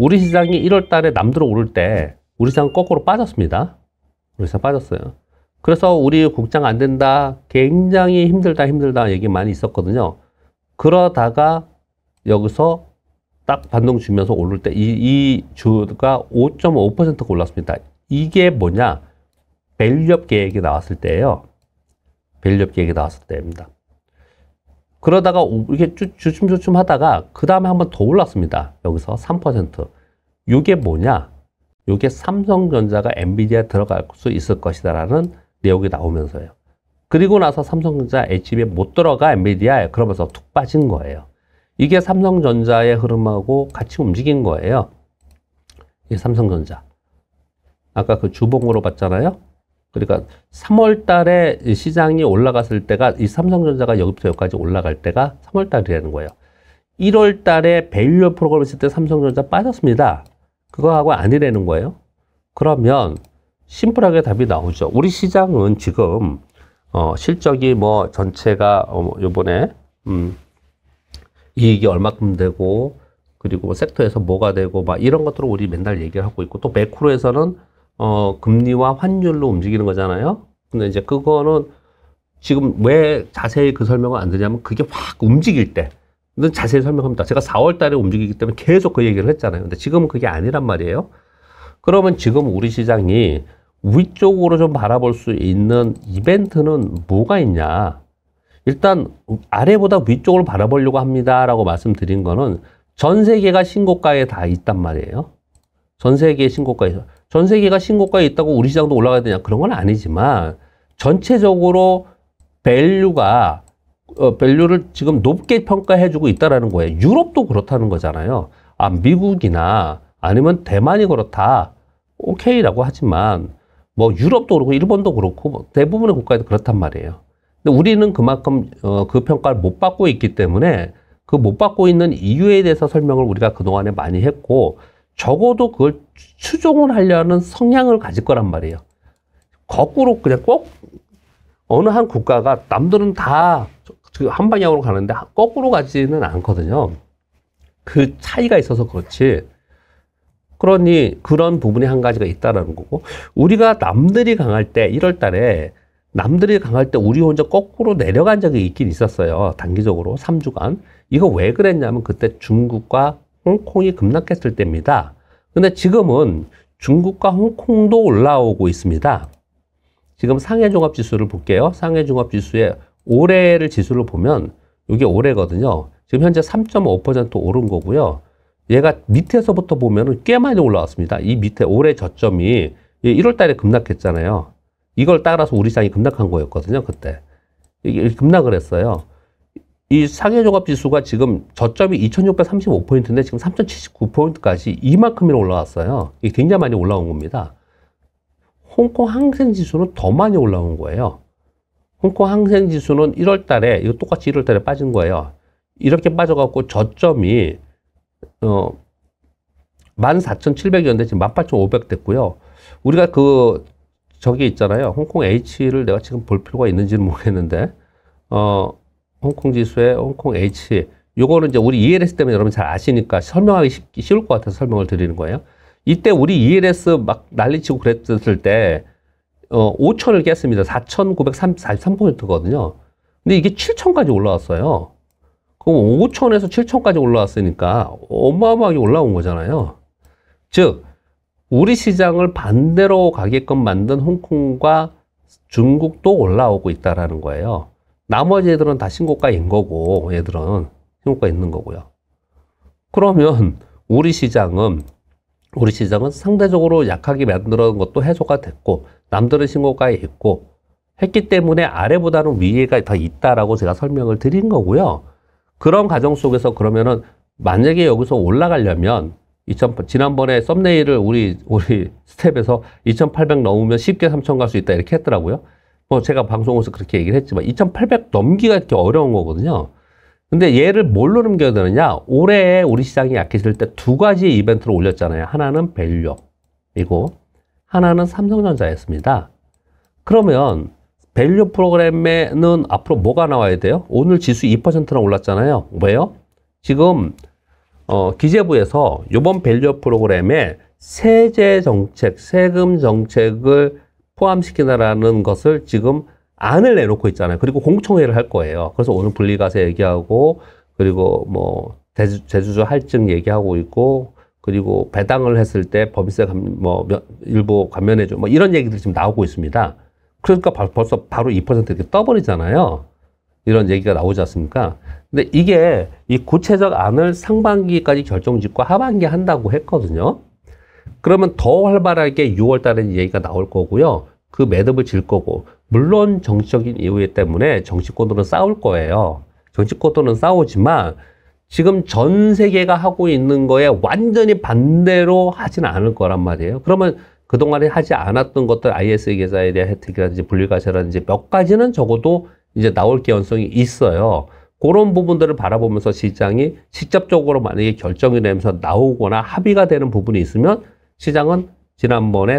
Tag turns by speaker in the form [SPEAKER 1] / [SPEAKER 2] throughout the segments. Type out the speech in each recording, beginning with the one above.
[SPEAKER 1] 우리 시장이 1월 달에 남들어 오를 때 우리 시장 거꾸로 빠졌습니다. 우리 시장 빠졌어요. 그래서 우리 국장 안 된다, 굉장히 힘들다, 힘들다 얘기 많이 있었거든요. 그러다가 여기서 딱 반동 주면서 오를 때이이 주가 5.5%가 올랐습니다. 이게 뭐냐? 밸류업 계획이 나왔을 때예요. 밸류업 계획이 나왔을 때입니다. 그러다가 이렇게 주춤주춤 하다가 그 다음에 한번 더 올랐습니다. 여기서 3%. 이게 뭐냐? 이게 삼성전자가 엔비디아에 들어갈 수 있을 것이다라는 내용이 나오면서요. 그리고 나서 삼성전자 HB에 못 들어가 엔비디아에 그러면서 툭 빠진 거예요. 이게 삼성전자의 흐름하고 같이 움직인 거예요. 이게 삼성전자. 아까 그 주봉으로 봤잖아요. 그러니까 3월 달에 시장이 올라갔을 때가 이 삼성전자가 여기부터 여기까지 올라갈 때가 3월 달이라는 거예요. 1월 달에 밸류 프로그램 했을 때 삼성전자 빠졌습니다. 그거하고 아니라는 거예요. 그러면 심플하게 답이 나오죠. 우리 시장은 지금 어, 실적이 뭐 전체가 어, 뭐 요번에 음, 이익이 얼마큼 되고 그리고 뭐 섹터에서 뭐가 되고 막 이런 것들을 우리 맨날 얘기를 하고 있고 또 매크로에서는 어, 금리와 환율로 움직이는 거잖아요. 근데 이제 그거는 지금 왜 자세히 그 설명을 안 드냐면 그게 확 움직일 때는 자세히 설명합니다. 제가 4월 달에 움직이기 때문에 계속 그 얘기를 했잖아요. 근데 지금은 그게 아니란 말이에요. 그러면 지금 우리 시장이 위쪽으로 좀 바라볼 수 있는 이벤트는 뭐가 있냐. 일단 아래보다 위쪽을 바라보려고 합니다라고 말씀드린 거는 전 세계가 신고가에 다 있단 말이에요. 전 세계 신고가에서 전 세계가 신고가에 있다고 우리 시장도 올라가야 되냐 그런 건 아니지만 전체적으로 밸류가 어, 밸류를 지금 높게 평가해주고 있다라는 거예요. 유럽도 그렇다는 거잖아요. 아 미국이나 아니면 대만이 그렇다 오케이라고 하지만 뭐 유럽도 그렇고 일본도 그렇고 뭐 대부분의 국가에도 그렇단 말이에요. 근데 우리는 그만큼 어, 그 평가를 못 받고 있기 때문에 그 못 받고 있는 이유에 대해서 설명을 우리가 그동안에 많이 했고 적어도 그걸 추종을 하려는 성향을 가질 거란 말이에요. 거꾸로 그냥 꼭 어느 한 국가가 남들은 다 한 방향으로 가는데 거꾸로 가지는 않거든요. 그 차이가 있어서 그렇지. 그러니 그런 부분이 한 가지가 있다라는 거고 우리가 남들이 강할 때 1월 달에 남들이 강할 때 우리 혼자 거꾸로 내려간 적이 있긴 있었어요. 단기적으로 3주간. 이거 왜 그랬냐면 그때 중국과 홍콩이 급락했을 때입니다. 근데 지금은 중국과 홍콩도 올라오고 있습니다. 지금 상해 종합 지수를 볼게요. 상해 종합 지수의 올해를 지수를 보면 이게 올해거든요. 지금 현재 3.5% 오른 거고요. 얘가 밑에서부터 보면꽤 많이 올라왔습니다. 이 밑에 올해 저점이 1월 예, 달에 급락했잖아요. 이걸 따라서 우리 시장이 급락한 거였거든요, 그때. 이게 급락을 했어요. 이 상해 종합 지수가 지금 저점이 2635포인트인데 지금 3079포인트까지 이만큼이나 올라왔어요. 이게 굉장히 많이 올라온 겁니다. 홍콩 항생 지수는 더 많이 올라온 거예요. 홍콩 항생 지수는 1월 달에 이거 똑같이 1월 달에 빠진 거예요. 이렇게 빠져 갖고 저점이 어 14,700이었는데 지금 18,500 됐고요. 우리가 그 저기 있잖아요. 홍콩 H를 내가 지금 볼 필요가 있는지는 모르겠는데 어 홍콩 지수에 홍콩 H 요거는 이제 우리 ELS 때문에 여러분 잘 아시니까 설명하기 쉽, 쉬울 것 같아서 설명을 드리는 거예요. 이때 우리 ELS 막 난리치고 그랬을 때 어, 5천을 깼습니다. 4,943.3%거든요. 근데 이게 7천까지 올라왔어요. 그럼 5천에서 7천까지 올라왔으니까 어마어마하게 올라온 거잖아요. 즉 우리 시장을 반대로 가게끔 만든 홍콩과 중국도 올라오고 있다라는 거예요. 나머지 애들은 다 신고가인 거고 애들은 신고가 있는 거고요. 그러면 우리 시장은 우리 시장은 상대적으로 약하게 만들어놓은 것도 해소가 됐고 남들은 신고가에 있고 했기 때문에 아래보다는 위에가 더 있다라고 제가 설명을 드린 거고요. 그런 과정 속에서 그러면은 만약에 여기서 올라가려면 2000, 지난번에 썸네일을 우리 우리 스텝에서 2,800 넘으면 쉽게 3,000 갈 수 있다 이렇게 했더라고요. 뭐 제가 방송에서 그렇게 얘기를 했지만 2,800 넘기가 이렇게 어려운 거거든요. 근데 얘를 뭘로 넘겨야 되느냐? 올해 우리 시장이 약해질 때 두 가지 이벤트를 올렸잖아요. 하나는 밸류이고 업 하나는 삼성전자였습니다. 그러면 밸류 프로그램에는 앞으로 뭐가 나와야 돼요? 오늘 지수 2%나 올랐잖아요. 왜요? 지금 어, 기재부에서 이번 밸류 프로그램에 세제 정책, 세금 정책을 포함시키나라는 것을 지금 안을 내놓고 있잖아요. 그리고 공청회를 할 거예요. 그래서 오늘 분리가세 얘기하고 그리고 뭐 제주, 제주주 할증 얘기하고 있고 그리고 배당을 했을 때 법인세 감, 뭐 일부 감면해줘 뭐 이런 얘기들이 지금 나오고 있습니다. 그러니까 바, 벌써 바로 2% 이렇게 떠버리잖아요. 이런 얘기가 나오지 않습니까? 근데 이게 이 구체적 안을 상반기까지 결정 짓고 하반기 한다고 했거든요. 그러면 더 활발하게 6월 달에는 얘기가 나올 거고요. 그 매듭을 질 거고 물론 정치적인 이유 때문에 정치권들는 싸울 거예요. 정치권들는 싸우지만 지금 전 세계가 하고 있는 거에 완전히 반대로 하진 않을 거란 말이에요. 그러면 그동안에 하지 않았던 것들 IS 계좌에 대한 혜택이라든지 분리과세라든지 몇 가지는 적어도 이제 나올 개연성이 있어요. 그런 부분들을 바라보면서 시장이 직접적으로 만약에 결정이 되면서 나오거나 합의가 되는 부분이 있으면 시장은 지난번에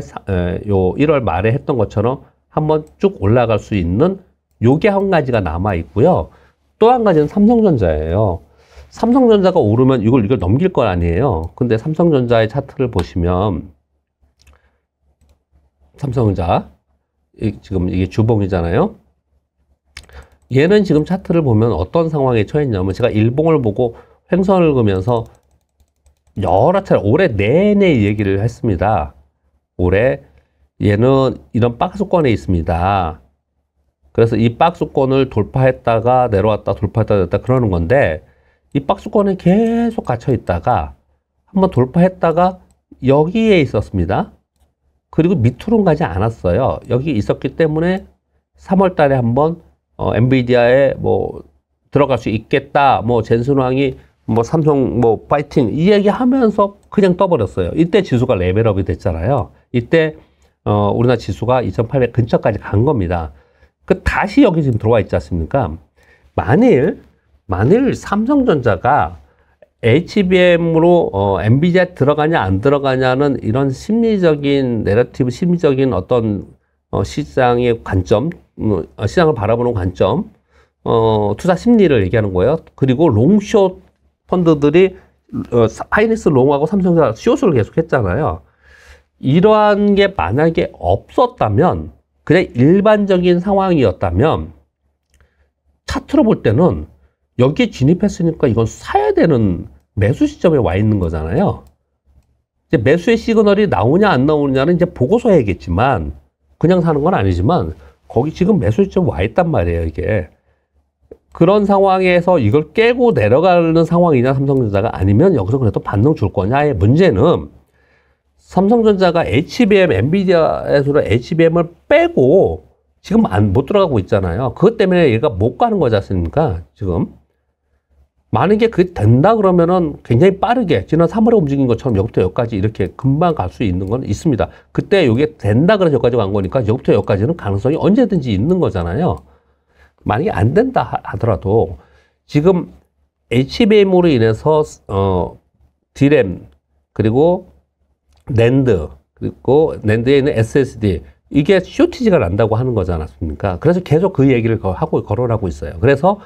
[SPEAKER 1] 요 1월 말에 했던 것처럼 한번 쭉 올라갈 수 있는 요게 한 가지가 남아 있고요. 또 한 가지는 삼성전자예요. 삼성전자가 오르면 이걸 이걸 넘길 건 아니에요. 근데 삼성전자의 차트를 보시면 삼성전자 지금 이게 주봉이잖아요. 얘는 지금 차트를 보면 어떤 상황에 처했냐면 제가 일봉을 보고 횡선을 그면서 여러 차례 올해 내내 얘기를 했습니다. 올해 얘는 이런 박스권에 있습니다. 그래서 이 박스권을 돌파했다가 내려왔다 돌파했다 내다 그러는 건데 이 박스권에 계속 갇혀 있다가 한번 돌파했다가 여기에 있었습니다. 그리고 밑으로는 가지 않았어요. 여기 있었기 때문에 3월 달에 한번 어, 엔비디아에 뭐 들어갈 수 있겠다. 뭐 젠슨 왕이 뭐 삼성 뭐 파이팅 이 얘기하면서 그냥 떠버렸어요. 이때 지수가 레벨업이 됐잖아요. 이때 어 우리나라 지수가 2,800 근처까지 간 겁니다. 그 다시 여기 지금 들어와 있지 않습니까? 만일 만일 삼성전자가 HBM으로 어, 엔비디아 들어가냐 안 들어가냐는 이런 심리적인 내러티브, 심리적인 어떤 어, 시장의 관점, 음, 어, 시장을 바라보는 관점, 어, 투자 심리를 얘기하는 거예요. 그리고 롱숏 펀드들이 어, 하이닉스 롱하고 삼성전자 쇼스를 계속 했잖아요. 이러한 게 만약에 없었다면 그냥 일반적인 상황이었다면 차트로 볼 때는 여기에 진입했으니까 이건 사야 되는 매수 시점에 와 있는 거잖아요. 이제 매수의 시그널이 나오냐 안 나오냐는 이제 보고서 해야겠지만 그냥 사는 건 아니지만 거기 지금 매수 시점 와 있단 말이에요, 이게. 그런 상황에서 이걸 깨고 내려가는 상황이냐 삼성전자가 아니면 여기서 그래도 반등 줄 거냐의 문제는 삼성전자가 HBM, 엔비디아에서 HBM을 빼고 지금 안, 못 들어가고 있잖아요. 그것 때문에 얘가 못 가는 거지 않습니까? 지금. 만약에 그게 된다 그러면은 굉장히 빠르게 지난 3월에 움직인 것처럼 여기부터 여기까지 이렇게 금방 갈 수 있는 건 있습니다. 그때 이게 된다 그래서 여기까지 간 거니까 여기부터 여기까지는 가능성이 언제든지 있는 거잖아요. 만약에 안 된다 하더라도 지금 HBM으로 인해서 어, D램 그리고 낸드 그리고 낸드에 있는 SSD 이게 쇼티지가 난다고 하는 거지 않았습니까? 그래서 계속 그 얘기를 하고 거론하고 있어요. 그래서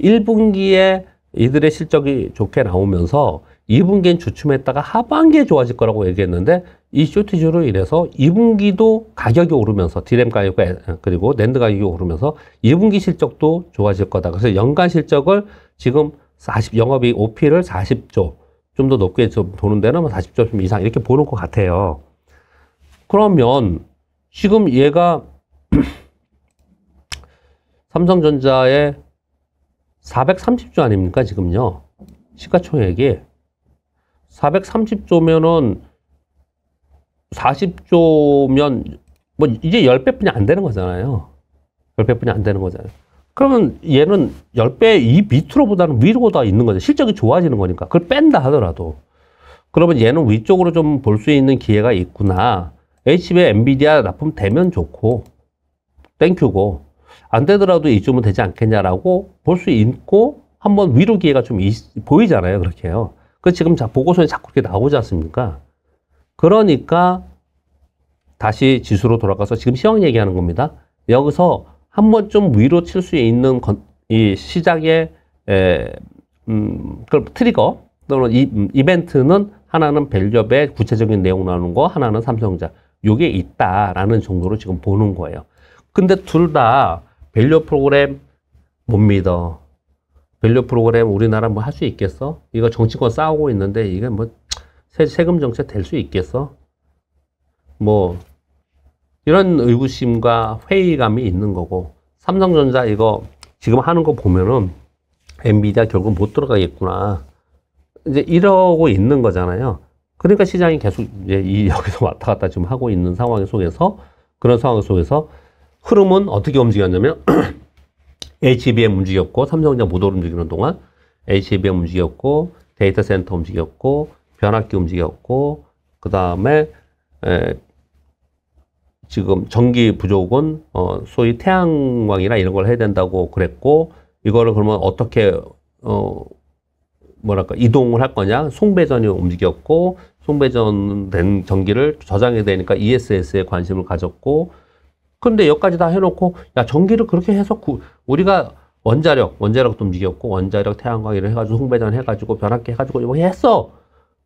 [SPEAKER 1] 1분기에 이들의 실적이 좋게 나오면서 2분기엔 주춤했다가 하반기에 좋아질 거라고 얘기했는데 이 쇼티지로 인해서 2분기도 가격이 오르면서 디램 가격과 그리고 랜드 가격이 오르면서 2분기 실적도 좋아질 거다. 그래서 연간 실적을 지금 40 영업이 OP를 40조 좀 더 높게 좀 도는 데는 40조 뭐 좀 이상 이렇게 보는 것 같아요. 그러면 지금 얘가 삼성전자의 430조 아닙니까 지금요 시가총액이 430조면은 40조면 뭐 이제 10배뿐이 안 되는 거잖아요. 10배뿐이 안 되는 거잖아요. 그러면 얘는 10배 이 밑으로보다는 위로 다 있는 거죠. 실적이 좋아지는 거니까. 그걸 뺀다 하더라도. 그러면 얘는 위쪽으로 좀 볼 수 있는 기회가 있구나. HB에 엔비디아 납품 되면 좋고 땡큐고 안 되더라도 이쯤은 되지 않겠냐라고 볼 수 있고 한번 위로 기회가 좀 있, 보이잖아요. 그렇게 해요. 그 지금 자, 보고서에 자꾸 이렇게 나오지 않습니까? 그러니까 다시 지수로 돌아가서 지금 시황 얘기하는 겁니다. 여기서 한번좀 위로 칠 수 있는 이 시작의 음, 트리거 또는 이, 음, 이벤트는 하나는 벨류업의 구체적인 내용 나오는 거 하나는 삼성자 요게 있다라는 정도로 지금 보는 거예요. 근데 둘 다 밸류 프로그램 못 믿어. 밸류 프로그램 우리나라 뭐 할 수 있겠어? 이거 정치권 싸우고 있는데 이게 뭐 세금 정책 될 수 있겠어? 뭐 이런 의구심과 회의감이 있는 거고 삼성전자 이거 지금 하는 거 보면은 엔비디아 결국 못 들어가겠구나 이제 이러고 있는 거잖아요. 그러니까 시장이 계속 이제 이 여기서 왔다 갔다 지금 하고 있는 상황 속에서 그런 상황 속에서 흐름은 어떻게 움직였냐면 HBM 움직였고 삼성전자 못 움직이는 동안 HBM 움직였고 데이터 센터 움직였고 변압기 움직였고 그 다음에 지금 전기 부족은 어, 소위 태양광이나 이런 걸 해야 된다고 그랬고 이거를 그러면 어떻게 어, 뭐랄까 이동을 할 거냐 송배전이 움직였고 송배전된 전기를 저장해야 되니까 ESS에 관심을 가졌고 근데 여기까지 다 해놓고 야 전기를 그렇게 해서 구, 우리가 원자력 원자력도 움직였고 원자력 태양광이를 해가지고 송배전 해가지고 변압기 해가지고 이거 했어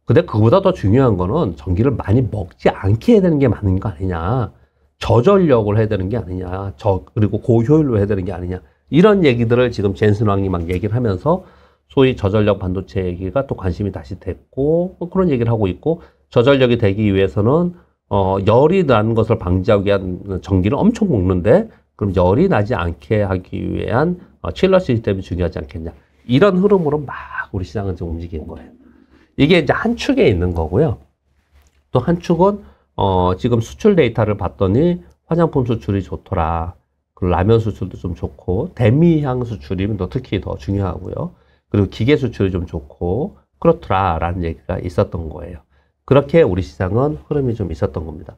[SPEAKER 1] 근데 그보다 더 중요한 거는 전기를 많이 먹지 않게 해야 되는 게 맞는 거 아니냐. 저전력을 해야 되는 게 아니냐. 저, 그리고 고효율로 해야 되는 게 아니냐. 이런 얘기들을 지금 젠슨 왕이 막 얘기를 하면서 소위 저전력 반도체 얘기가 또 관심이 다시 됐고, 뭐 그런 얘기를 하고 있고, 저전력이 되기 위해서는, 어, 열이 나는 것을 방지하기 위한 전기를 엄청 먹는데, 그럼 열이 나지 않게 하기 위한 어, 칠러 시스템이 중요하지 않겠냐. 이런 흐름으로 막 우리 시장은 지금 움직이는 거예요. 이게 이제 한 축에 있는 거고요. 또 한 축은 어, 지금 수출 데이터를 봤더니 화장품 수출이 좋더라. 그리고 라면 수출도 좀 좋고 대미향 수출이 더 특히 더 중요하고요. 그리고 기계 수출이 좀 좋고 그렇더라라는 얘기가 있었던 거예요. 그렇게 우리 시장은 흐름이 좀 있었던 겁니다.